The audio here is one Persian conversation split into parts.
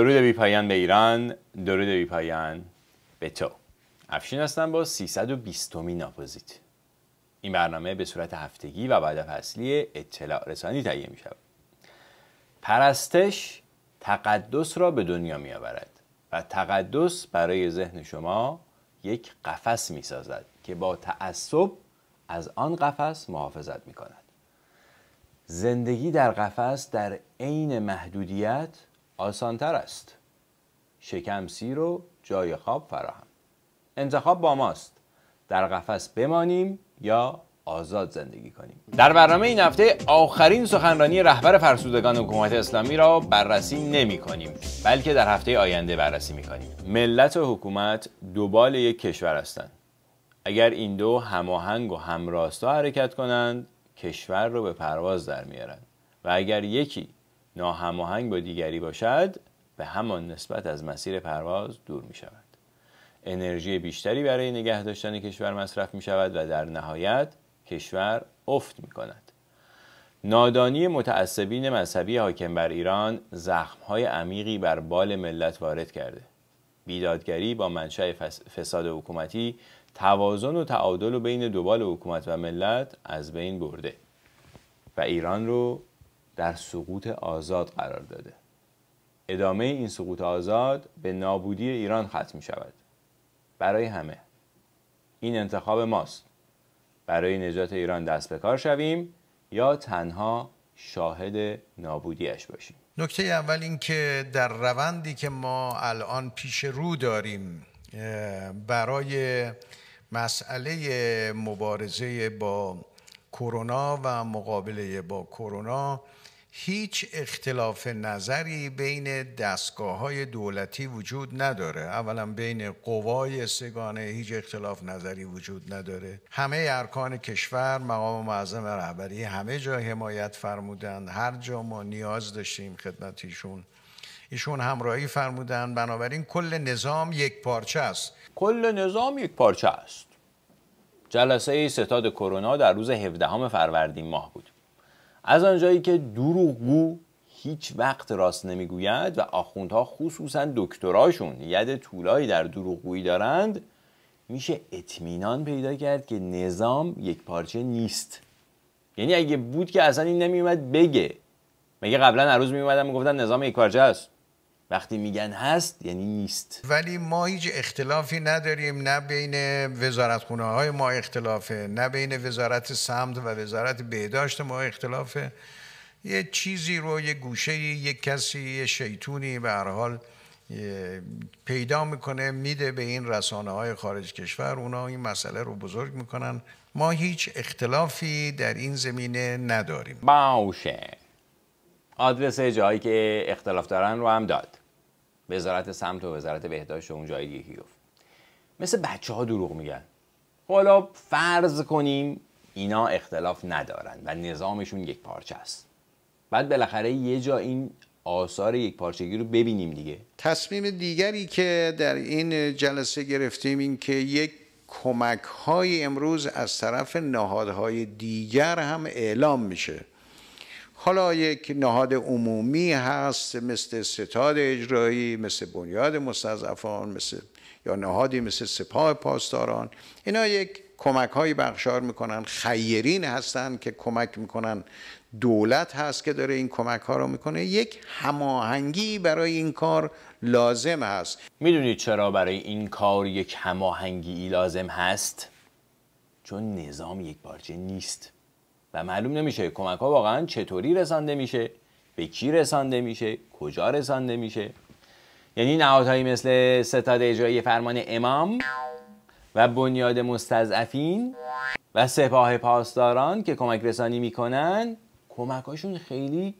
درود بی پایان به ایران درود بی پایان به تو افشین هستم با 320 مین اپوزیت این برنامه به صورت هفتگی و بعد فصلی اطلاع رسانی تهیه می شود پرستش تقدس را به دنیا می آورد و تقدس برای ذهن شما یک قفس می سازد که با تعصب از آن قفس محافظت می کند زندگی در قفس در عین محدودیت آسانتر است سیر رو جای خواب فراهم انتخاب با ماست در قفس بمانیم یا آزاد زندگی کنیم در برنامه این هفته آخرین سخنرانی رهبر فرسودگان حکومت اسلامی را بررسی نمی کنیم بلکه در هفته آینده بررسی می کنیم ملت و حکومت دوبال یک کشور هستند اگر این دو هماهنگ و همراستا حرکت کنند کشور رو به پرواز در میارند و اگر یکی ناهماهنگ با دیگری باشد به همان نسبت از مسیر پرواز دور می شود انرژی بیشتری برای نگه داشتن کشور مصرف می شود و در نهایت کشور افت می کند نادانی متعصبین مذهبی حاکم بر ایران زخمهای عمیقی بر بال ملت وارد کرده بیدادگری با منشأ فساد حکومتی توازن و تعادل و بین دوبال حکومت و ملت از بین برده و ایران رو در سقوط آزاد قرار داده ادامه این سقوط آزاد به نابودی ایران ختم می شود برای همه این انتخاب ماست برای نجات ایران دست به کار شویم یا تنها شاهد نابودیش باشیم نکته اول این که در روندی که ما الان پیش رو داریم برای مسئله مبارزه با کرونا و مقابله با کرونا هیچ اختلاف نظری بین دستگاه های دولتی وجود نداره اولا بین قوای سگانه هیچ اختلاف نظری وجود نداره همه ارکان کشور مقام معظم رهبری همه جا حمایت فرمودند هر جا ما نیاز داشتیم خدمت ایشون ایشون همراهی فرمودند بنابراین کل نظام یک پارچه است کل نظام یک پارچه است جلسه ستاد کرونا در روز 17 فروردین ماه بود از آنجایی که دروغگو هیچ وقت راست نمیگوید و آخوندها خصوصا دکتراشون ید طولایی در دروغگویی دارند میشه اطمینان پیدا کرد که نظام یک پارچه نیست یعنی اگه بود که اصلا این نمیومد بگه مگه قبلا عروض میومدن میگفتن نظام یک پارچه است وقتی میگن هست یعنی نیست ولی ما هیچ اختلافی نداریم نه بین وزارتخونه های ما اختلافه نه بین وزارت سمت و وزارت بهداشت ما اختلافه یه چیزی رو یه گوشه یه کسی یه شیطونی به هر حال پیدا میکنه میده به این رسانه های خارج کشور اونا این مسئله رو بزرگ میکنن ما هیچ اختلافی در این زمینه نداریم باشه آدرس جایی که اختلاف دارن رو هم داد وزارت سمت و وزارت بهداشت و اون دیگه گفت مثل بچه ها دروغ میگن خب حالا فرض کنیم اینا اختلاف ندارن و نظامشون یک پارچه است بعد بالاخره یه جا این آثار یک پارچگی رو ببینیم دیگه تصمیم دیگری که در این جلسه گرفتیم این که یک کمک های امروز از طرف نهادهای دیگر هم اعلام میشه حالا یک نهاد عمومی هست مثل ستاد اجرایی مثل بنیاد مستضعفان مثل یا نهادی مثل سپاه پاسداران اینا یک کمک های بخشار میکنن خیرین هستن که کمک میکنن دولت هست که داره این کمک ها رو میکنه یک هماهنگی برای این کار لازم هست میدونید چرا برای این کار یک هماهنگی لازم هست چون نظام یک بارچه نیست و معلوم نمیشه کمک ها واقعا چطوری رسانده میشه به کی رسانده میشه کجا رسانده میشه یعنی نهادهایی مثل ستاد اجرایی فرمان امام و بنیاد مستضعفین و سپاه پاسداران که کمک رسانی میکنن کمکاشون خیلی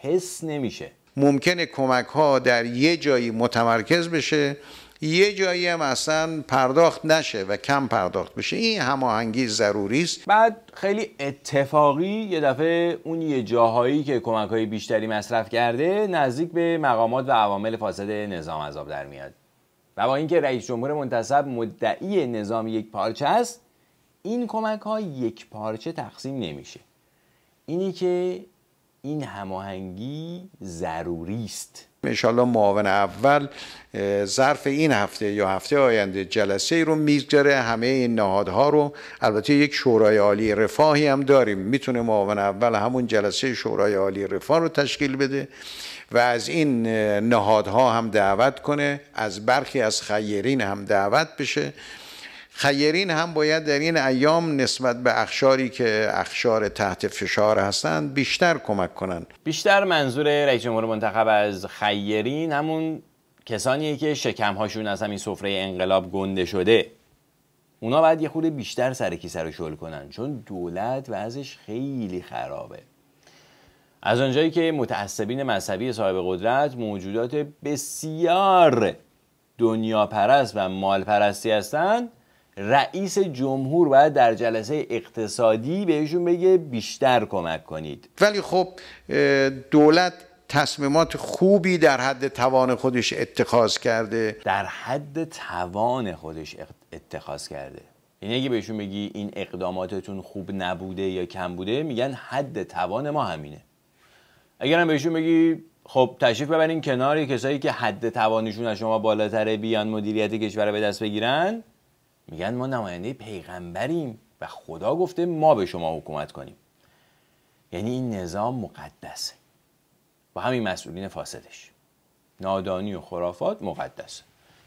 حس نمیشه ممکنه کمک ها در یه جایی متمرکز بشه یه جایی هم اصلا پرداخت نشه و کم پرداخت بشه این هماهنگی ضروری است بعد خیلی اتفاقی یه دفعه اون یه جاهایی که کمک های بیشتری مصرف کرده نزدیک به مقامات و عوامل فاسد نظام عذاب در میاد و با اینکه رئیس جمهور منتصب مدعی نظام یک پارچه است این کمک ها یک پارچه تقسیم نمیشه اینی که این هماهنگی ضروری است انشالله معاون اول ظرف این هفته یا هفته آینده جلسه رو میگذاره همه این نهادها رو البته یک شورای عالی رفاهی هم داریم میتونه معاون اول همون جلسه شورای عالی رفاه رو تشکیل بده و از این نهادها هم دعوت کنه از برخی از خیرین هم دعوت بشه خیرین هم باید در این ایام نسبت به اخشاری که اخشار تحت فشار هستند بیشتر کمک کنند بیشتر منظور رئیس جمهور منتخب از خیرین همون کسانیه که شکمهاشون از همین سفره انقلاب گنده شده اونا باید یه خورده بیشتر سر کیسه شل کنن چون دولت و ازش خیلی خرابه از آنجایی که متعصبین مذهبی صاحب قدرت موجودات بسیار دنیا پرست و مال پرستی هستند رئیس جمهور باید در جلسه اقتصادی بهشون بگه بیشتر کمک کنید ولی خب دولت تصمیمات خوبی در حد توان خودش اتخاذ کرده در حد توان خودش اتخاذ کرده یعنی اگه بهشون بگی این اقداماتتون خوب نبوده یا کم بوده میگن حد توان ما همینه اگر هم بهشون بگی خب تشریف ببرین کنار کسایی که حد توانشون از شما بالاتره بیان مدیریت کشور به دست بگیرن میگن ما نماینده پیغمبریم و خدا گفته ما به شما حکومت کنیم یعنی این نظام مقدسه با همین مسئولین فاسدش نادانی و خرافات مقدسه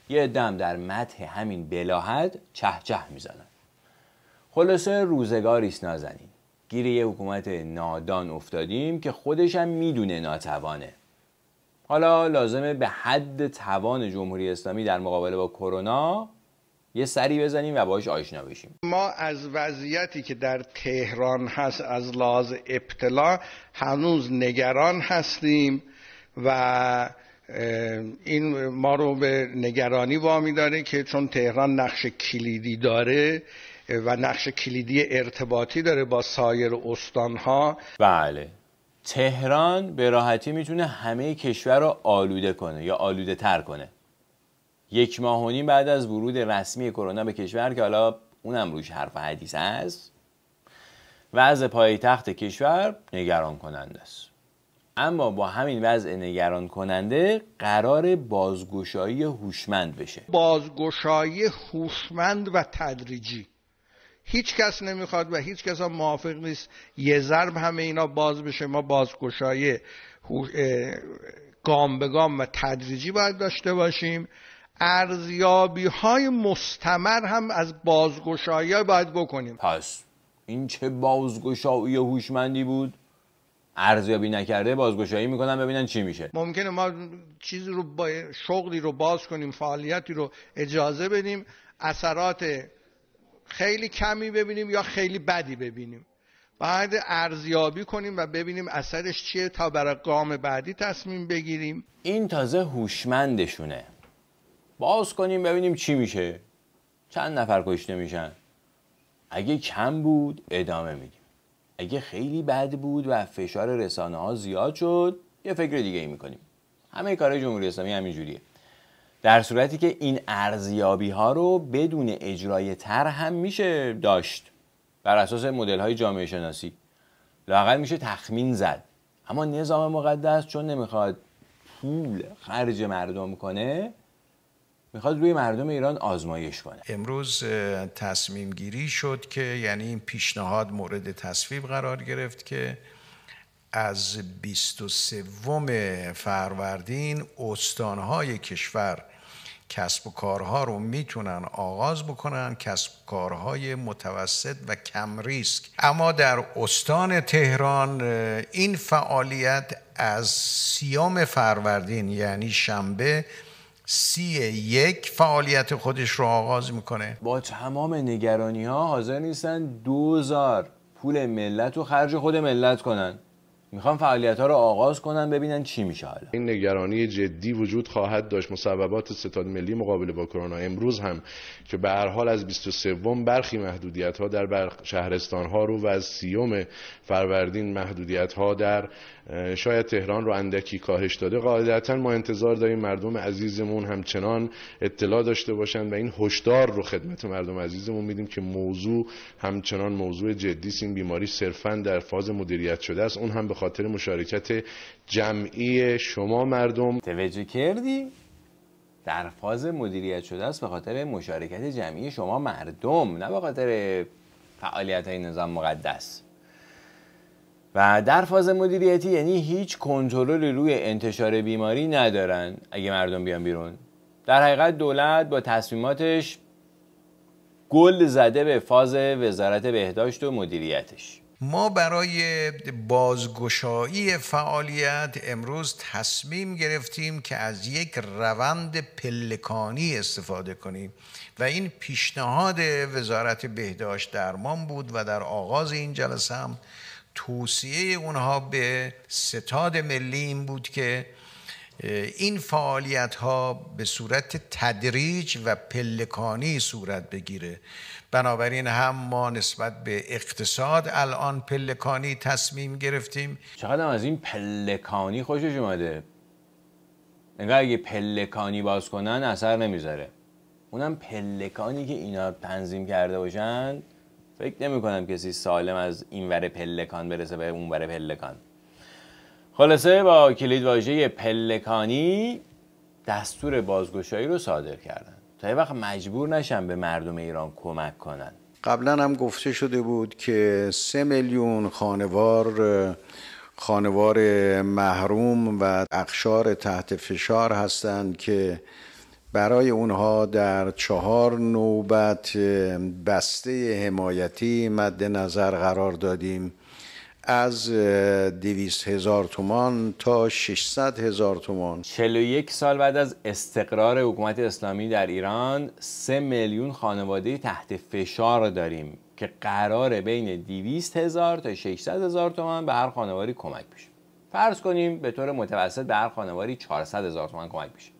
یه دم در متح همین بلاحد چه چه میزنن خلاصه است نازنین گیر یه حکومت نادان افتادیم که خودش هم میدونه ناتوانه حالا لازمه به حد توان جمهوری اسلامی در مقابله با کرونا یه سری بزنیم و باش آشنا بشیم ما از وضعیتی که در تهران هست از لحاظ ابتلا هنوز نگران هستیم و این ما رو به نگرانی وامی داره که چون تهران نقش کلیدی داره و نقش کلیدی ارتباطی داره با سایر استانها بله تهران به راحتی میتونه همه کشور رو آلوده کنه یا آلوده تر کنه یک ماه و نیم بعد از ورود رسمی کرونا به کشور که حالا اونم روش حرف حدیث هست وضع پایتخت کشور نگران کننده است اما با همین وضع نگران کننده قرار بازگشایی هوشمند بشه بازگشایی هوشمند و تدریجی هیچ کس نمیخواد و هیچ کس هم موافق نیست یه ضرب همه اینا باز بشه ما بازگشایی گام به گام و تدریجی باید داشته باشیم ارزیابی های مستمر هم از بازگشایی های باید بکنیم پس این چه بازگشایی هوشمندی بود ارزیابی نکرده بازگشایی میکنن ببینن چی میشه ممکنه ما چیزی رو با شغلی رو باز کنیم فعالیتی رو اجازه بدیم اثرات خیلی کمی ببینیم یا خیلی بدی ببینیم بعد ارزیابی کنیم و ببینیم اثرش چیه تا برای گام بعدی تصمیم بگیریم این تازه هوشمندشونه باز کنیم ببینیم چی میشه چند نفر کشته میشن اگه کم بود ادامه میدیم اگه خیلی بد بود و فشار رسانه ها زیاد شد یه فکر دیگه ای میکنیم همه کار جمهوری اسلامی همینجوریه در صورتی که این ارزیابی ها رو بدون اجرای تر هم میشه داشت بر اساس مدل های جامعه شناسی لاقل میشه تخمین زد اما نظام مقدس چون نمیخواد پول خرج مردم کنه میخواد روی مردم ایران آزمایش کنه امروز تصمیم گیری شد که یعنی این پیشنهاد مورد تصویب قرار گرفت که از 23 فروردین استانهای کشور کسب و کارها رو میتونن آغاز بکنن کسب و کارهای متوسط و کم ریسک اما در استان تهران این فعالیت از سیام فروردین یعنی شنبه سی یک فعالیت خودش رو آغاز میکنه با تمام نگرانی ها حاضر نیستن دوزار پول ملت و خرج خود ملت کنن میخوام فعالیت ها رو آغاز کنن ببینن چی میشه حالا این نگرانی جدی وجود خواهد داشت مصوبات ستاد ملی مقابله با کرونا امروز هم که به هر حال از 23 برخی محدودیت ها در بر شهرستان ها رو و از سیوم فروردین محدودیت ها در شاید تهران رو اندکی کاهش داده قاعدتا ما انتظار داریم مردم عزیزمون همچنان اطلاع داشته باشند و این هشدار رو خدمت مردم عزیزمون میدیم که موضوع همچنان موضوع جدی این بیماری صرفا در فاز مدیریت شده است اون هم به خاطر مشارکت جمعی شما مردم توجه کردی در فاز مدیریت شده است به خاطر مشارکت جمعی شما مردم نه به خاطر فعالیت های نظام مقدس و در فاز مدیریتی یعنی هیچ کنترلی روی انتشار بیماری ندارن اگه مردم بیان بیرون در حقیقت دولت با تصمیماتش گل زده به فاز وزارت بهداشت و مدیریتش ما برای بازگشایی فعالیت امروز تصمیم گرفتیم که از یک روند پلکانی استفاده کنیم و این پیشنهاد وزارت بهداشت درمان بود و در آغاز این جلسه هم توصیه اونها به ستاد ملی این بود که این فعالیت ها به صورت تدریج و پلکانی صورت بگیره بنابراین هم ما نسبت به اقتصاد الان پلکانی تصمیم گرفتیم چقدر از این پلکانی خوشش اومده انگار اگه پلکانی باز کنن اثر نمیذاره اونم پلکانی که اینا تنظیم کرده باشن فکر نمی کنم کسی سالم از این ور پلکان برسه به اون ور پلکان خلاصه با کلید واژه پلکانی دستور بازگشایی رو صادر کردن تا یه وقت مجبور نشن به مردم ایران کمک کنن قبلا هم گفته شده بود که سه میلیون خانوار خانوار محروم و اقشار تحت فشار هستند که برای اونها در چهار نوبت بسته حمایتی مد نظر قرار دادیم از دویست هزار تومان تا 600 هزار تومان 41 سال بعد از استقرار حکومت اسلامی در ایران 3 میلیون خانواده تحت فشار داریم که قرار بین 200 هزار تا 600 هزار تومان به هر خانواری کمک بشه فرض کنیم به طور متوسط به هر خانواری 400 هزار تومان کمک بشه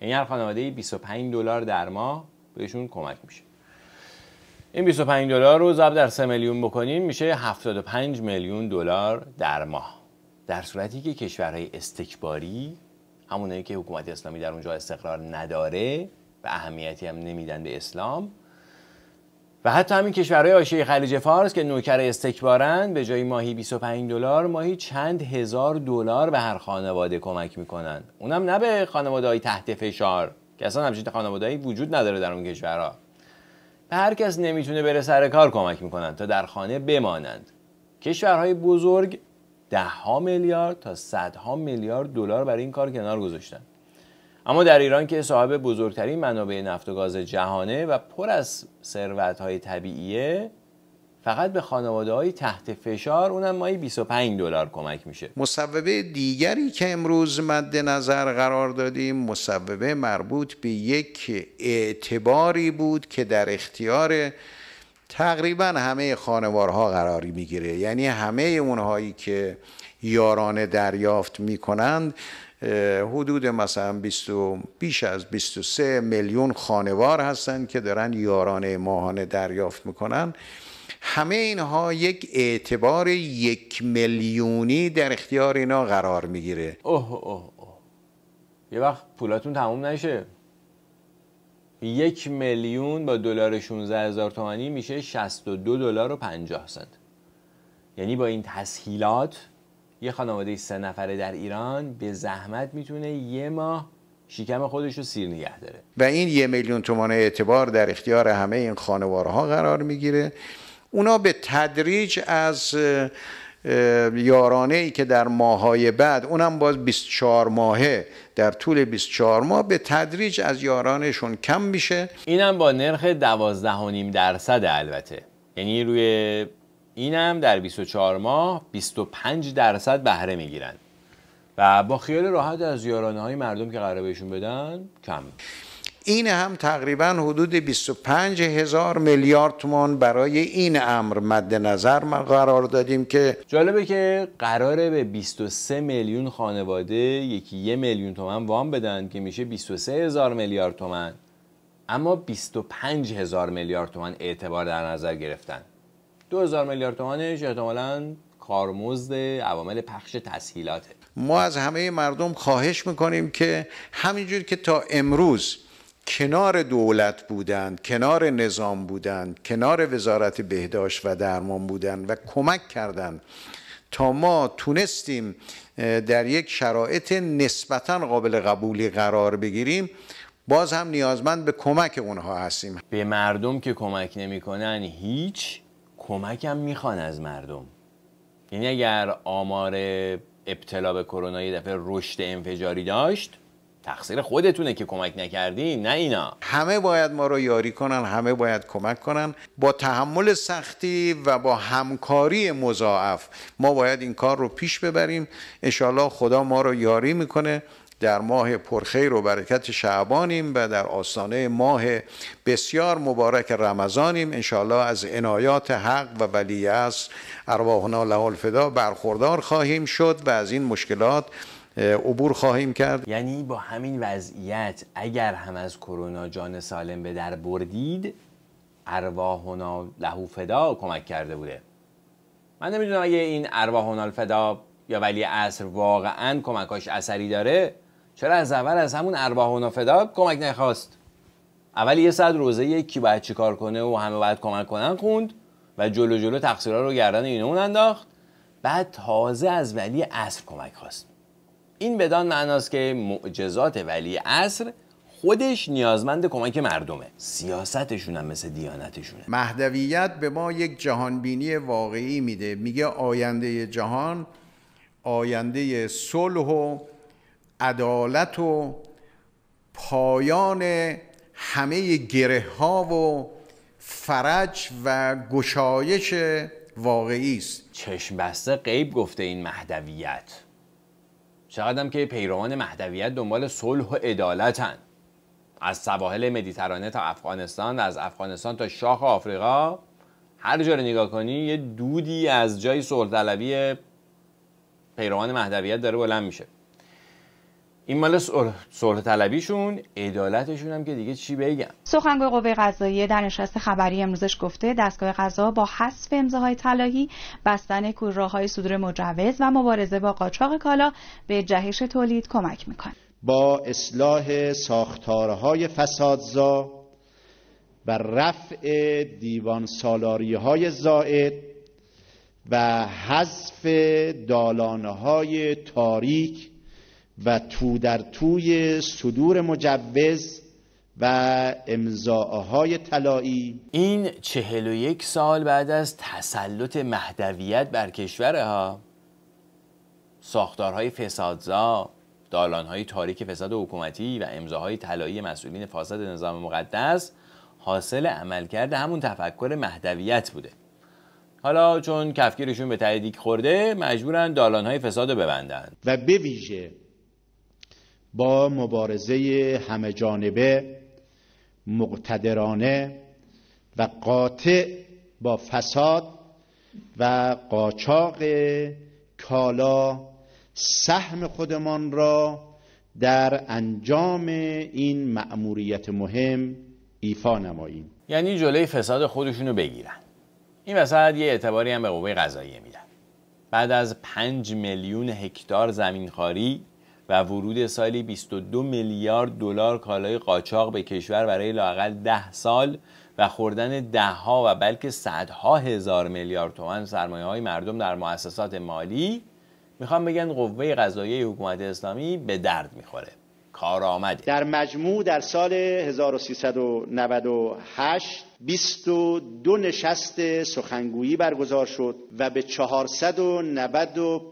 یعنی هر خانواده 25 دلار در ماه بهشون کمک میشه این 25 دلار رو ضرب در 3 میلیون بکنیم میشه 75 میلیون دلار در ماه در صورتی که کشورهای استکباری همونایی که حکومت اسلامی در اونجا استقرار نداره و اهمیتی هم نمیدن به اسلام و حتی همین کشورهای آشیه خلیج فارس که نوکر استکبارن به جای ماهی 25 دلار ماهی چند هزار دلار به هر خانواده کمک میکنن اونم نه به خانواده های تحت فشار که اصلا همچین خانواده وجود نداره در اون کشورها به هر کس نمیتونه بره سر کار کمک میکنن تا در خانه بمانند کشورهای بزرگ ده ها میلیارد تا صدها میلیارد دلار برای این کار کنار گذاشتن اما در ایران که صاحب بزرگترین منابع نفت و گاز جهانه و پر از های طبیعیه فقط به خانواده های تحت فشار اونم مایی 25 دلار کمک میشه مصوبه دیگری که امروز مد نظر قرار دادیم مصوبه مربوط به یک اعتباری بود که در اختیار تقریبا همه خانوارها قراری میگیره یعنی همه اونهایی که یارانه دریافت میکنند حدود مثلا 20 بیش از 23 میلیون خانوار هستند که دارن یارانه ماهانه دریافت میکنن همه اینها یک اعتبار یک میلیونی در اختیار اینا قرار میگیره اوه اوه اوه یه وقت پولاتون تموم نشه یک میلیون با دلار 16 هزار تومانی میشه 62 دلار و 50 سنت یعنی با این تسهیلات یه خانواده سه نفره در ایران به زحمت میتونه یه ماه شکم خودش رو سیر نگه داره و این یه میلیون تومان اعتبار در اختیار همه این خانوارها قرار میگیره اونا به تدریج از یارانه ای که در ماهای بعد اونم باز 24 ماهه در طول 24 ماه به تدریج از یارانشون کم میشه اینم با نرخ 12.5 درصد البته یعنی روی اینم در 24 ماه 25 درصد بهره میگیرن و با خیال راحت از یارانه های مردم که قرار بهشون بدن کم این هم تقریبا حدود 25 هزار میلیارد تومان برای این امر مد نظر ما قرار دادیم که جالبه که قراره به 23 میلیون خانواده یکی یه میلیون تومن وام بدن که میشه 23 هزار میلیارد تومن اما 25 هزار میلیارد تومان اعتبار در نظر گرفتن 2000 میلیارد تومانش احتمالا کارمزد عوامل پخش تسهیلاته ما از همه مردم خواهش میکنیم که همینجور که تا امروز کنار دولت بودند کنار نظام بودند کنار وزارت بهداشت و درمان بودند و کمک کردند تا ما تونستیم در یک شرایط نسبتا قابل قبولی قرار بگیریم باز هم نیازمند به کمک اونها هستیم به مردم که کمک نمیکنن هیچ کمکم میخوان از مردم یعنی اگر آمار ابتلا به کرونا یه دفعه رشد انفجاری داشت تقصیر خودتونه که کمک نکردی نه اینا همه باید ما رو یاری کنن همه باید کمک کنن با تحمل سختی و با همکاری مضاعف ما باید این کار رو پیش ببریم انشالله خدا ما رو یاری میکنه در ماه پرخیر و برکت شعبانیم و در آستانه ماه بسیار مبارک رمضانیم انشاءالله از عنایات حق و ولی است ارواحنا له الفدا برخوردار خواهیم شد و از این مشکلات عبور خواهیم کرد یعنی با همین وضعیت اگر هم از کرونا جان سالم به در بردید ارواحنا له فدا کمک کرده بوده من نمیدونم اگه این ارواحنا فدا یا ولی اصر واقعا کمکاش اثری داره چرا از اول از همون ارباح و نافدا کمک نخواست اول یه صد روزه یکی باید کار کنه و همه باید کمک کنن خوند و جلو جلو تقصیرها رو گردن این اون انداخت بعد تازه از ولی عصر کمک خواست این بدان معناست که معجزات ولی عصر خودش نیازمند کمک مردمه سیاستشون هم مثل دیانتشونه مهدویت به ما یک جهانبینی واقعی میده میگه آینده جهان آینده صلح و عدالت و پایان همه گره ها و فرج و گشایش واقعی است چشم بسته قیب گفته این مهدویت چقدرم که پیروان مهدویت دنبال صلح و عدالتن از سواحل مدیترانه تا افغانستان از افغانستان تا شاخ آفریقا هر جا نگاه کنی یه دودی از جای سلطلبی پیروان مهدویت داره بلند میشه این مال صلح طلبیشون عدالتشون هم که دیگه چی بگم سخنگوی قوه قضاییه در نشست خبری امروزش گفته دستگاه قضا با حذف امضاهای طلایی بستن راههای صدور مجوز و مبارزه با قاچاق کالا به جهش تولید کمک میکنه با اصلاح ساختارهای فسادزا و رفع دیوان سالاری های زائد و حذف دالانهای تاریک و تو در توی صدور مجوز و امضاءهای طلایی این چهل و یک سال بعد از تسلط مهدویت بر کشورها ساختارهای فسادزا دالانهای تاریک فساد حکومتی و امضاهای طلایی مسئولین فاسد نظام مقدس حاصل عملکرد همون تفکر مهدویت بوده حالا چون کفگیرشون به تهدید خورده مجبورن دالانهای فساد رو ببندن و به ویژه با مبارزه همه جانبه مقتدرانه و قاطع با فساد و قاچاق کالا سهم خودمان را در انجام این مأموریت مهم ایفا نماییم یعنی جلوی فساد خودشونو بگیرن این وسط یه اعتباری هم به قوه قضاییه میدن بعد از پنج میلیون هکتار زمینخواری و ورود سالی 22 میلیارد دلار کالای قاچاق به کشور برای لاقل 10 سال و خوردن دهها و بلکه صدها هزار میلیارد تومن سرمایه های مردم در مؤسسات مالی میخوام بگن قوه قضایی حکومت اسلامی به درد میخوره کار آمده. در مجموع در سال 1398 دو نشست سخنگویی برگزار شد و به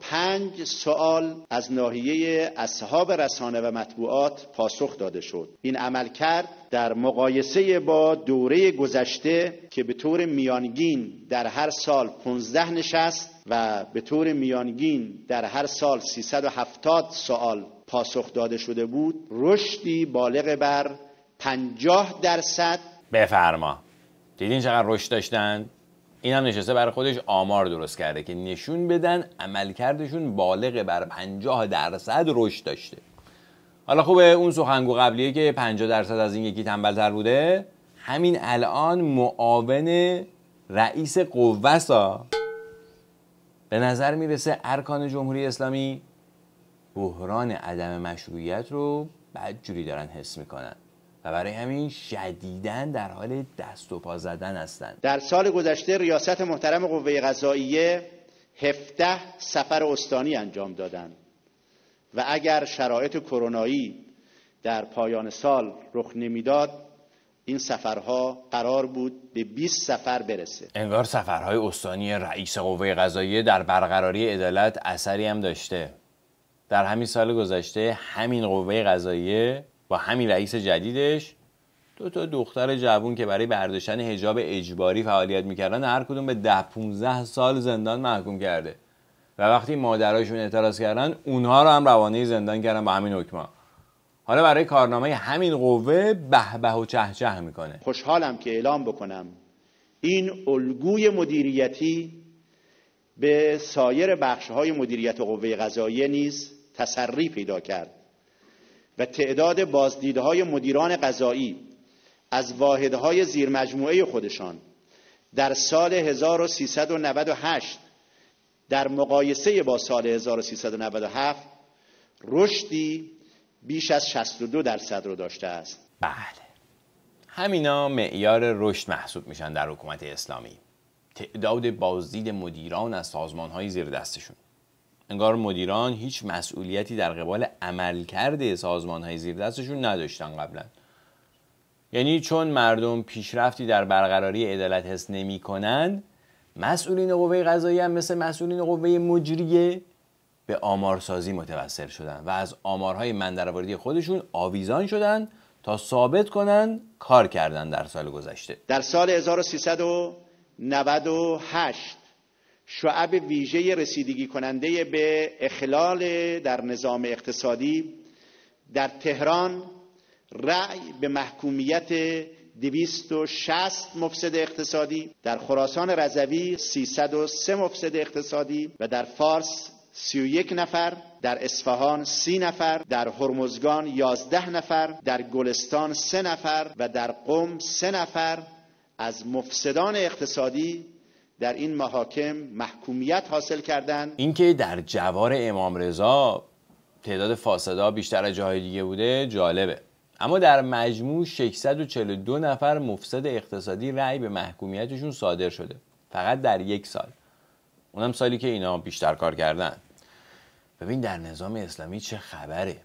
پنج سوال از ناحیه اصحاب رسانه و مطبوعات پاسخ داده شد این عمل کرد در مقایسه با دوره گذشته که به طور میانگین در هر سال 15 نشست و به طور میانگین در هر سال 370 سوال پاسخ داده شده بود رشدی بالغ بر پنجاه درصد بفرما دیدین چقدر رشد داشتن این هم نشسته برای خودش آمار درست کرده که نشون بدن عملکردشون بالغ بر 50 درصد رشد داشته حالا خوبه اون سخنگو قبلیه که 50 درصد از این یکی تنبلتر بوده همین الان معاون رئیس قوسا به نظر میرسه ارکان جمهوری اسلامی بحران عدم مشروعیت رو بدجوری دارن حس میکنن و برای همین شدیدن در حال دست و پا زدن هستند در سال گذشته ریاست محترم قوه قضاییه 17 سفر استانی انجام دادند و اگر شرایط کرونایی در پایان سال رخ نمیداد این سفرها قرار بود به 20 سفر برسه انگار سفرهای استانی رئیس قوه قضاییه در برقراری عدالت اثری هم داشته در همین سال گذشته همین قوه قضاییه با همین رئیس جدیدش دو تا دختر جوون که برای برداشتن هجاب اجباری فعالیت میکردن هر کدوم به ده 15 سال زندان محکوم کرده و وقتی مادرهاشون اعتراض کردن اونها رو هم روانه زندان کردن با همین حکما حالا برای کارنامه همین قوه به به و چه چه میکنه خوشحالم که اعلام بکنم این الگوی مدیریتی به سایر بخش های مدیریت قوه قضاییه نیز تسری پیدا کرد و تعداد بازدیدهای مدیران قضایی از واحدهای زیرمجموعه خودشان در سال 1398 در مقایسه با سال 1397 رشدی بیش از 62 درصد رو داشته است بله همینا معیار رشد محسوب میشن در حکومت اسلامی تعداد بازدید مدیران از سازمان های زیر دستشون انگار مدیران هیچ مسئولیتی در قبال عملکرد سازمان های زیر دستشون نداشتن قبلا یعنی چون مردم پیشرفتی در برقراری عدالت حس نمی کنند مسئولین قوه قضایی هم مثل مسئولین قوه مجریه به آمارسازی متوسل شدن و از آمارهای مندرآوردی خودشون آویزان شدن تا ثابت کنند کار کردن در سال گذشته در سال 1398 شعب ویژه رسیدگی کننده به اخلال در نظام اقتصادی در تهران رأی به محکومیت 260 مفسد اقتصادی در خراسان رضوی 303 مفسد اقتصادی و در فارس 31 نفر در اصفهان 30 نفر در هرمزگان 11 نفر در گلستان 3 نفر و در قم 3 نفر از مفسدان اقتصادی در این محاکم محکومیت حاصل کردند اینکه در جوار امام رضا تعداد فاسدا بیشتر از جاهای دیگه بوده جالبه اما در مجموع 642 نفر مفسد اقتصادی رأی به محکومیتشون صادر شده فقط در یک سال اونم سالی که اینا بیشتر کار کردن ببین در نظام اسلامی چه خبره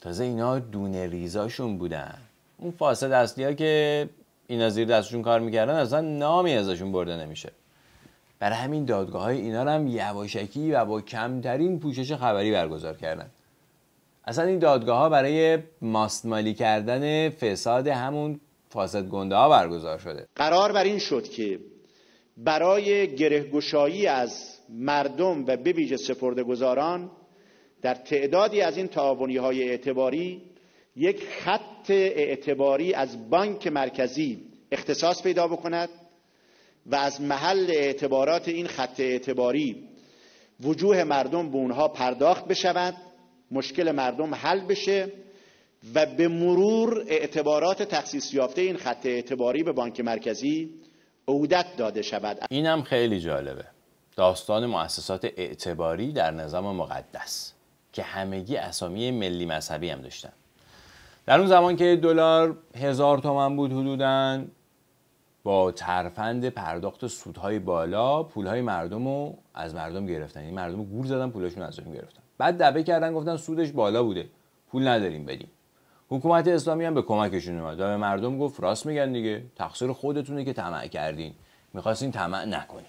تازه اینا دونه ریزاشون بودن اون فاسد اصلی ها که اینا زیر دستشون کار میکردن اصلا نامی ازشون برده نمیشه برای همین دادگاه های اینا هم یواشکی و با کمترین پوشش خبری برگزار کردن اصلا این دادگاه ها برای ماستمالی کردن فساد همون فاسد گنده ها برگزار شده قرار بر این شد که برای گرهگشایی از مردم و بویژه گذاران در تعدادی از این تعاونی های اعتباری یک خط اعتباری از بانک مرکزی اختصاص پیدا بکند و از محل اعتبارات این خط اعتباری وجوه مردم به اونها پرداخت بشود مشکل مردم حل بشه و به مرور اعتبارات تخصیص یافته این خط اعتباری به بانک مرکزی عودت داده شود اینم خیلی جالبه داستان مؤسسات اعتباری در نظام مقدس که همگی اسامی ملی مذهبی هم داشتن در اون زمان که دلار هزار تومن بود حدوداً با ترفند پرداخت سودهای بالا پولهای مردم رو از مردم گرفتن این یعنی مردم گور زدن پولاشون ازشون گرفتن بعد دبه کردن گفتن سودش بالا بوده پول نداریم بدیم حکومت اسلامی هم به کمکشون اومد به مردم گفت راست میگن دیگه تقصیر خودتونه که طمع کردین میخواستین طمع نکنین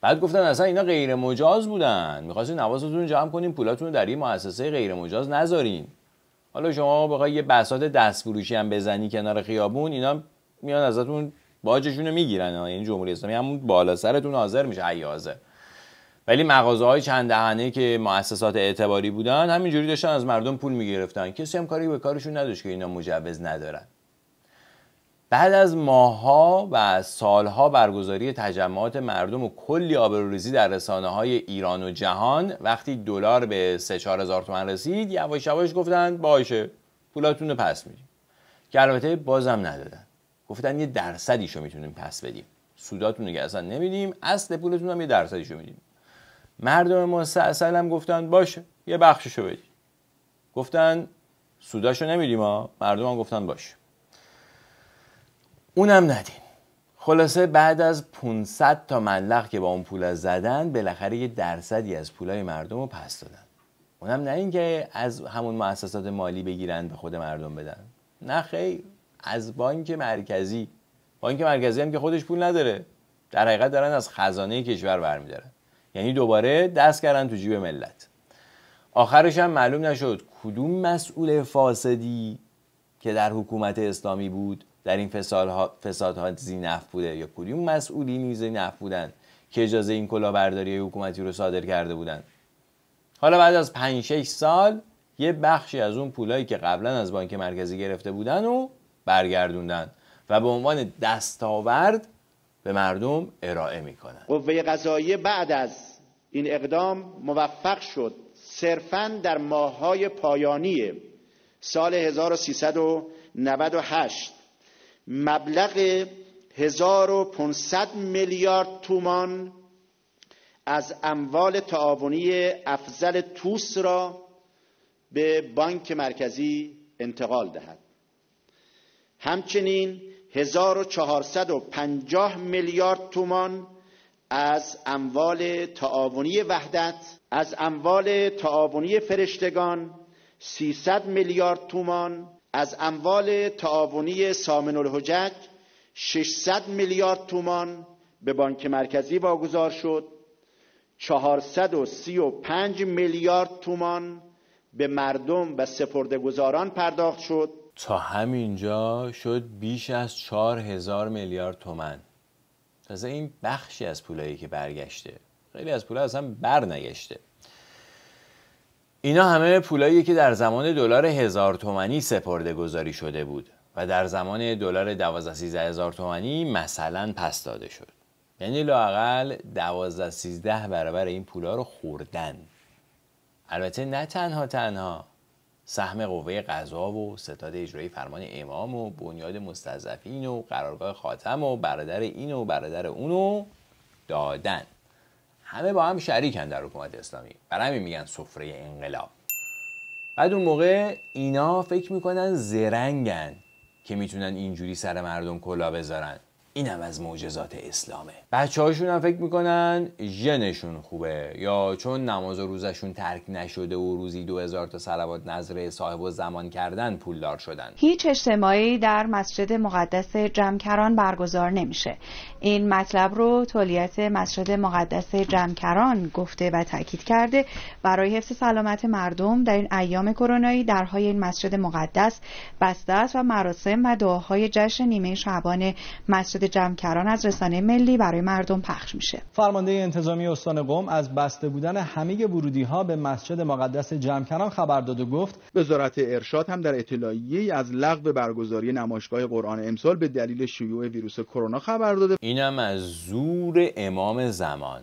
بعد گفتن اصلا اینا غیر مجاز بودن میخواستین رو جمع کنین پولاتون رو در این مؤسسه غیر مجاز نذارین حالا شما بخوای یه بسات دستفروشی هم بزنی کنار خیابون اینا میان ازتون باجشون میگیرن یعنی جمهوری اسلامی همون بالا سرتون حاضر میشه عیازه ولی مغازه های چند دهنه که مؤسسات اعتباری بودن همینجوری داشتن از مردم پول میگرفتن کسی هم کاری به کارشون نداشت که اینا مجوز ندارن بعد از ماها و سالها برگزاری تجمعات مردم و کلی آبروریزی در رسانه های ایران و جهان وقتی دلار به 3 4 هزار تومن رسید یواش یواش گفتن باشه پولاتون رو پس میدیم که البته بازم ندادن گفتن یه درصدیشو میتونیم پس بدیم سوداتون رو که اصلا نمیدیم اصل پولتون هم یه درصدیشو میدیم مردم اصلا هم گفتن باشه یه بخششو بدیم گفتن سوداشو نمیدیم ها مردم هم گفتن باشه اونم ندیم خلاصه بعد از 500 تا ملخ که با اون پول از زدن بالاخره یه درصدی از پولای مردم رو پس دادن اونم نه اینکه از همون مؤسسات مالی بگیرن به خود مردم بدن نه خیر از بانک مرکزی بانک مرکزی هم که خودش پول نداره در حقیقت دارن از خزانه کشور برمیدارن یعنی دوباره دست کردن تو جیب ملت آخرش هم معلوم نشد کدوم مسئول فاسدی که در حکومت اسلامی بود در این فسادها, ها زینف بوده یا کدوم مسئولی نیز زینف بودن که اجازه این کلاهبرداری حکومتی رو صادر کرده بودن حالا بعد از 5 6 سال یه بخشی از اون پولایی که قبلا از بانک مرکزی گرفته بودن و برگردوندن و به عنوان دستاورد به مردم ارائه میکنن قوه قضاییه بعد از این اقدام موفق شد صرفا در ماههای پایانی سال 1398 مبلغ 1500 میلیارد تومان از اموال تعاونی افضل توس را به بانک مرکزی انتقال دهد همچنین 1450 میلیارد تومان از اموال تعاونی وحدت از اموال تعاونی فرشتگان 300 میلیارد تومان از اموال تعاونی سامن الحجج 600 میلیارد تومان به بانک مرکزی واگذار شد 435 میلیارد تومان به مردم و گذاران پرداخت شد تا همینجا شد بیش از چهار هزار میلیارد تومن تازه این بخشی از پولایی که برگشته خیلی از پولا اصلا برنگشته اینا همه پولایی که در زمان دلار هزار تومنی سپرده گذاری شده بود و در زمان دلار دوازده هزار تومانی مثلا پس داده شد یعنی لاقل دوازده سیزده برابر این پولا رو خوردن البته نه تنها تنها سهم قوه قضا و ستاد اجرایی فرمان امام و بنیاد مستضعفین و قرارگاه خاتم و برادر این و برادر اونو دادن همه با هم شریکن در حکومت اسلامی برای همین میگن سفره انقلاب بعد اون موقع اینا فکر میکنن زرنگن که میتونن اینجوری سر مردم کلا بذارن اینم از معجزات اسلامه بچه هاشون هم فکر میکنن ژنشون خوبه یا چون نماز و روزشون ترک نشده و روزی هزار تا سلوات نظر صاحب و زمان کردن پولدار شدن هیچ اجتماعی در مسجد مقدس جمکران برگزار نمیشه این مطلب رو تولیت مسجد مقدس جمکران گفته و تاکید کرده برای حفظ سلامت مردم در این ایام کرونایی درهای این مسجد مقدس بسته است و مراسم و دعاهای جشن نیمه شعبان مسجد جمکران از رسانه ملی برای مردم پخش میشه فرمانده انتظامی استان قم از بسته بودن همه ورودی ها به مسجد مقدس جمکران خبر داد و گفت وزارت ارشاد هم در اطلاعیه از لغو برگزاری نمایشگاه قرآن امسال به دلیل شیوع ویروس کرونا خبر داده اینم از زور امام زمان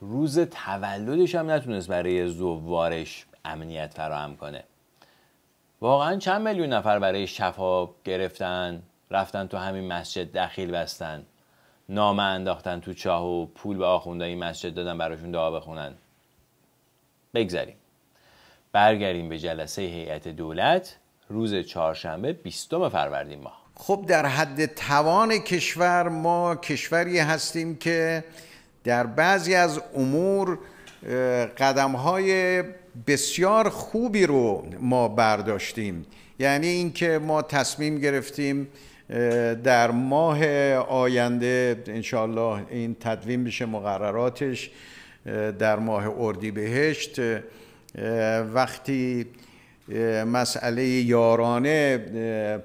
روز تولدش هم نتونست برای زوارش امنیت فراهم کنه واقعا چند میلیون نفر برای شفا گرفتن رفتن تو همین مسجد دخیل بستن نامه انداختن تو چاه و پول به آخونده این مسجد دادن براشون دعا بخونن بگذریم برگردیم به جلسه هیئت دولت روز چهارشنبه بیستم فروردین ماه خب در حد توان کشور ما کشوری هستیم که در بعضی از امور قدم های بسیار خوبی رو ما برداشتیم یعنی اینکه ما تصمیم گرفتیم در ماه آینده انشالله این تدوین بشه مقرراتش در ماه اردیبهشت وقتی مسئله یارانه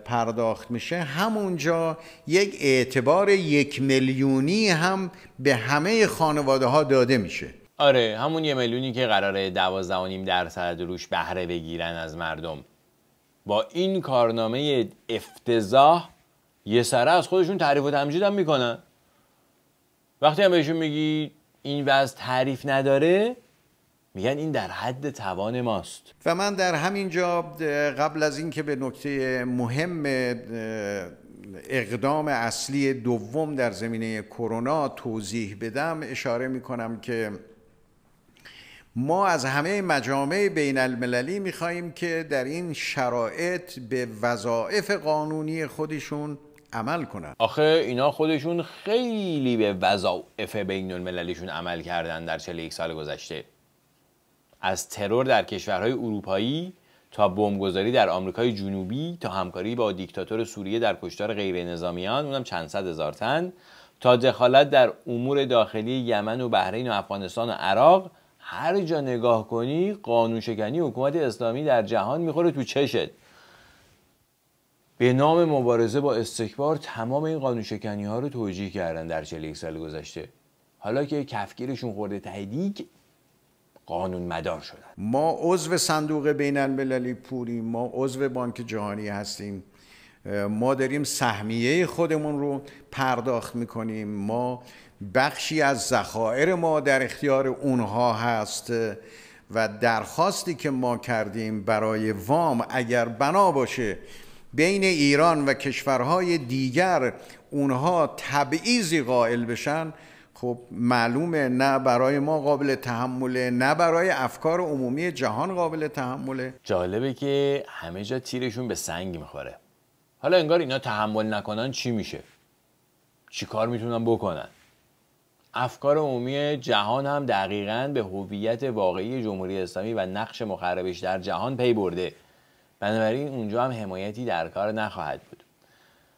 پرداخت میشه همونجا یک اعتبار یک میلیونی هم به همه خانواده ها داده میشه آره همون یک میلیونی که قراره دوازده درصد روش بهره بگیرن از مردم با این کارنامه افتضاح یه سره از خودشون تعریف و تمجید هم میکنن وقتی هم بهشون میگی این وضع تعریف نداره میگن این در حد توان ماست و من در همین جا قبل از اینکه به نکته مهم اقدام اصلی دوم در زمینه کرونا توضیح بدم اشاره میکنم که ما از همه مجامع بین المللی میخواییم که در این شرایط به وظائف قانونی خودشون عمل آخه اینا خودشون خیلی به وظایف بین المللیشون عمل کردن در 41 سال گذشته از ترور در کشورهای اروپایی تا بمبگذاری در آمریکای جنوبی تا همکاری با دیکتاتور سوریه در کشتار غیر نظامیان اونم چند صد هزار تن تا دخالت در امور داخلی یمن و بحرین و افغانستان و عراق هر جا نگاه کنی قانون شکنی حکومت اسلامی در جهان میخوره تو چشت به نام مبارزه با استکبار تمام این قانون شکنی ها رو توجیه کردن در 41 سال گذشته حالا که کفگیرشون خورده تهدید قانون مدار شدن ما عضو صندوق بین المللی پوری، ما عضو بانک جهانی هستیم ما داریم سهمیه خودمون رو پرداخت میکنیم ما بخشی از ذخایر ما در اختیار اونها هست و درخواستی که ما کردیم برای وام اگر بنا باشه بین ایران و کشورهای دیگر اونها تبعیضی قائل بشن خب معلومه نه برای ما قابل تحمله نه برای افکار عمومی جهان قابل تحمله جالبه که همه جا تیرشون به سنگ میخوره حالا انگار اینا تحمل نکنن چی میشه چی کار میتونن بکنن افکار عمومی جهان هم دقیقا به هویت واقعی جمهوری اسلامی و نقش مخربش در جهان پی برده بنابراین اونجا هم حمایتی در کار نخواهد بود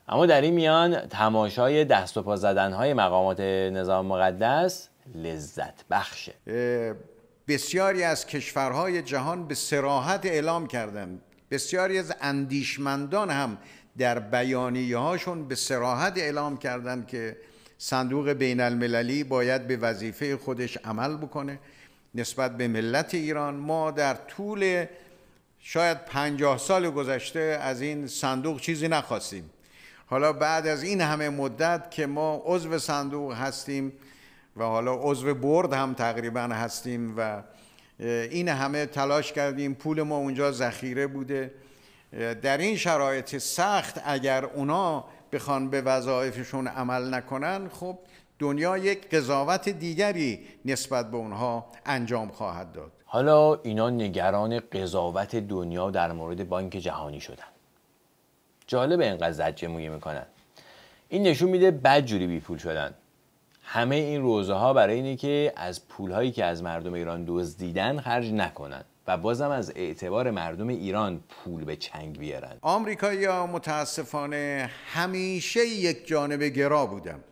اما در این میان تماشای دست و پا زدن های مقامات نظام مقدس لذت بخشه بسیاری از کشورهای جهان به سراحت اعلام کردند بسیاری از اندیشمندان هم در بیانیه هاشون به سراحت اعلام کردند که صندوق بین المللی باید به وظیفه خودش عمل بکنه نسبت به ملت ایران ما در طول شاید پنجاه سال گذشته از این صندوق چیزی نخواستیم حالا بعد از این همه مدت که ما عضو صندوق هستیم و حالا عضو برد هم تقریبا هستیم و این همه تلاش کردیم پول ما اونجا ذخیره بوده در این شرایط سخت اگر اونا بخوان به وظایفشون عمل نکنن خب دنیا یک قضاوت دیگری نسبت به اونها انجام خواهد داد حالا اینا نگران قضاوت دنیا در مورد بانک جهانی شدن جالب اینقدر زجه مویه میکنن این نشون میده جوری بی پول شدن همه این روزه ها برای اینه که از پول هایی که از مردم ایران دزدیدن خرج نکنن و بازم از اعتبار مردم ایران پول به چنگ بیارن آمریکایی ها متاسفانه همیشه یک جانب گرا بودن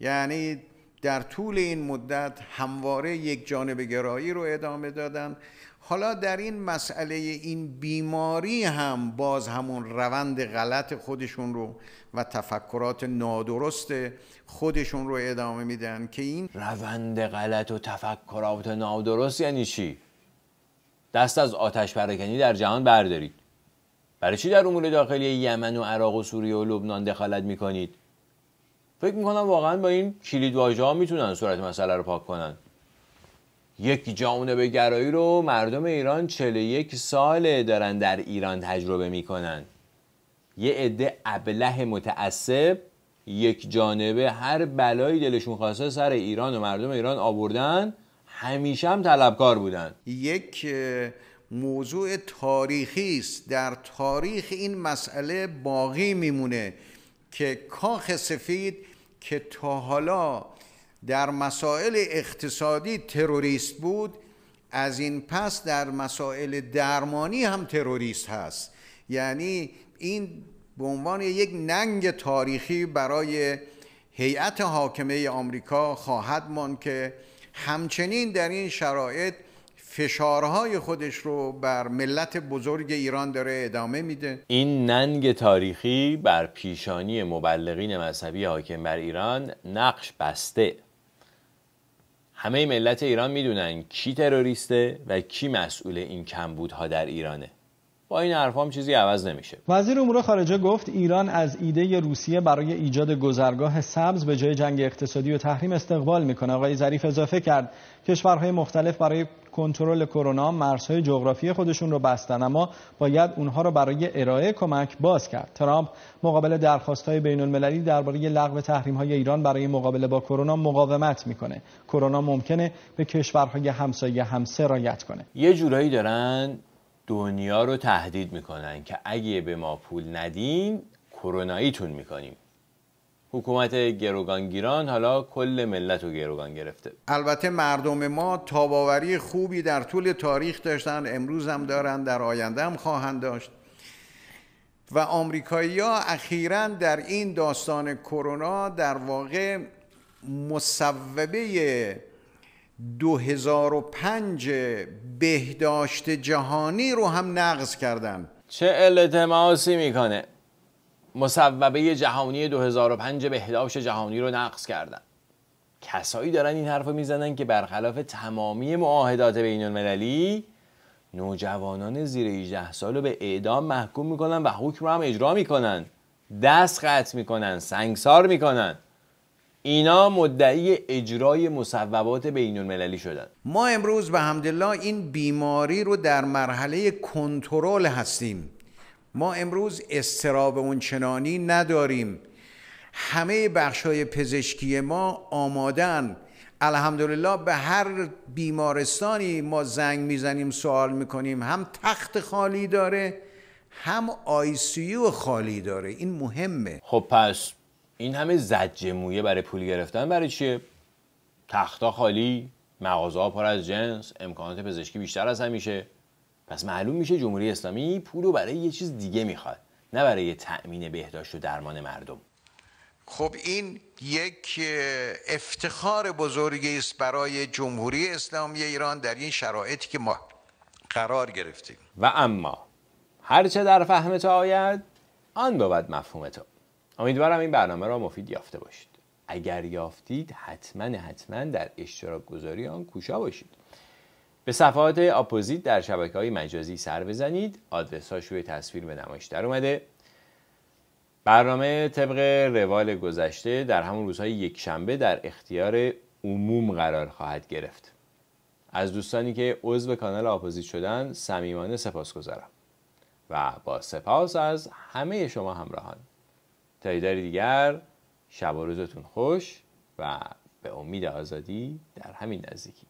یعنی در طول این مدت همواره یک جانب گرایی رو ادامه دادن حالا در این مسئله این بیماری هم باز همون روند غلط خودشون رو و تفکرات نادرست خودشون رو ادامه میدن که این روند غلط و تفکرات نادرست یعنی چی؟ دست از آتش پرکنی در جهان بردارید برای چی در امور داخلی یمن و عراق و سوریه و لبنان دخالت میکنید؟ فکر میکنم واقعا با این کلید واژه ها میتونن صورت مسئله رو پاک کنن یک جانبه گرایی رو مردم ایران یک ساله دارن در ایران تجربه میکنن یه عده ابله متعصب یک جانبه هر بلایی دلشون خواسته سر ایران و مردم ایران آوردن همیشه هم طلبکار بودن یک موضوع تاریخی است در تاریخ این مسئله باقی میمونه که کاخ سفید که تا حالا در مسائل اقتصادی تروریست بود از این پس در مسائل درمانی هم تروریست هست یعنی این به عنوان یک ننگ تاریخی برای هیئت حاکمه آمریکا خواهد ماند که همچنین در این شرایط فشارهای خودش رو بر ملت بزرگ ایران داره ادامه میده این ننگ تاریخی بر پیشانی مبلغین مذهبی حاکم بر ایران نقش بسته همه ملت ایران میدونن کی تروریسته و کی مسئول این کمبودها در ایرانه با این هم چیزی عوض نمیشه وزیر امور خارجه گفت ایران از ایده روسیه برای ایجاد گذرگاه سبز به جای جنگ اقتصادی و تحریم استقبال میکنه آقای ظریف اضافه کرد کشورهای مختلف برای کنترل کرونا مرزهای جغرافی خودشون رو بستن اما باید اونها رو برای ارائه کمک باز کرد ترامپ مقابل بین المللی درباره لغو های ایران برای مقابله با کرونا مقاومت میکنه کرونا ممکنه به کشورهای همسایه هم سرایت کنه یه جورایی دارن دنیا رو تهدید میکنن که اگه به ما پول ندین کروناییتون میکنیم حکومت گروگانگیران حالا کل ملت رو گروگان گرفته البته مردم ما تاباوری خوبی در طول تاریخ داشتن امروز هم دارن در آینده هم خواهند داشت و آمریکایی ها اخیرا در این داستان کرونا در واقع مصوبه 2005 بهداشت جهانی رو هم نقض کردن چه التماسی میکنه مصوبه جهانی 2005 بهداشت جهانی رو نقض کردن کسایی دارن این حرف رو میزنن که برخلاف تمامی معاهدات بین المللی نوجوانان زیر 18 سال رو به اعدام محکوم میکنن و حکم رو هم اجرا میکنن دست قطع میکنن سنگسار میکنن اینا مدعی اجرای مصوبات بین المللی شدن ما امروز به همدلله این بیماری رو در مرحله کنترل هستیم ما امروز استراب اون چنانی نداریم همه بخش های پزشکی ما آمادن الحمدلله به هر بیمارستانی ما زنگ میزنیم سوال میکنیم هم تخت خالی داره هم آی خالی داره این مهمه خب پس این همه زجه مویه برای پول گرفتن برای چیه تختا خالی مغازه پر از جنس امکانات پزشکی بیشتر از همیشه پس معلوم میشه جمهوری اسلامی پول رو برای یه چیز دیگه میخواد نه برای تأمین بهداشت و درمان مردم خب این یک افتخار بزرگی است برای جمهوری اسلامی ایران در این شرایطی که ما قرار گرفتیم و اما هرچه در فهم آید آن بود مفهوم تو امیدوارم این برنامه را مفید یافته باشید اگر یافتید حتما حتما در اشتراک گذاری آن کوشا باشید به صفحات اپوزیت در شبکه های مجازی سر بزنید آدرس هاش روی تصویر به نمایش در اومده برنامه طبق روال گذشته در همون روزهای یک شنبه در اختیار عموم قرار خواهد گرفت از دوستانی که عضو کانال اپوزیت شدن صمیمانه سپاس گذارم و با سپاس از همه شما همراهان تا دیگر شب و روزتون خوش و به امید آزادی در همین نزدیکی